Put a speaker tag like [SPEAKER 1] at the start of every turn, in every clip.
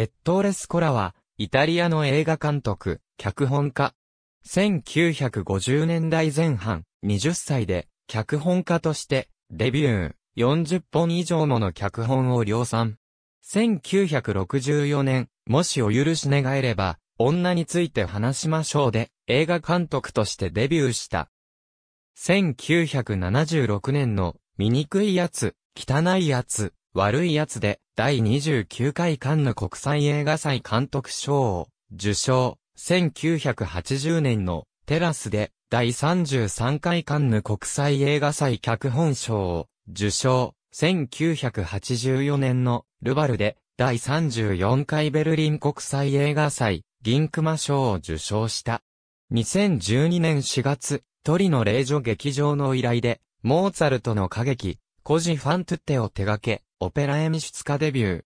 [SPEAKER 1] エットーレ・スコ
[SPEAKER 2] ラは、イタリアの映画監督、脚本家。1950年代前半、20歳で、脚本家として、デビュー、40本以上もの脚本を量産。1964年、もしお許し願えれば、女について話しましょうで、映画監督としてデビューした。1976年の、醜いやつ、汚いやつ、悪い奴で、第29回カンヌ国際映画祭監督賞を受賞、1980年のテラスで、第33回カンヌ国際映画祭脚本賞を受賞、1984年のルバルで、第34回ベルリン国際映画祭、銀熊賞を受賞した。2012年4月、トリの霊女劇場の依頼で、モーツァルトの歌劇、コジ・ファントゥッテを手掛け、オペラ演出家デビュー。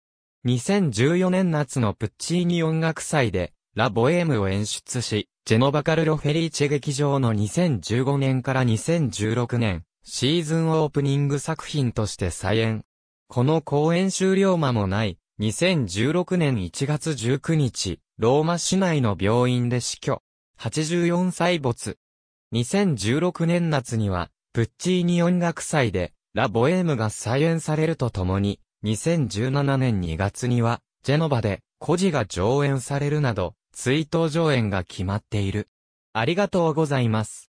[SPEAKER 2] 2014年夏のプッチーニ音楽祭で、ラ・ボエームを演出し、ジェノバ・カルロ・フェリーチェ劇場の2015年から2016年、シーズンオープニング作品として再演。この公演終了間もない、2016年1月19日、ローマ市内の病院で死去。84歳没。2016年夏には、プッチーニ音楽祭で、ラ・ボエームが再演されるとともに、2017年2月には、ジェノバで、孤児が上演されるなど、追悼上演が決まっている。ありがとうございます。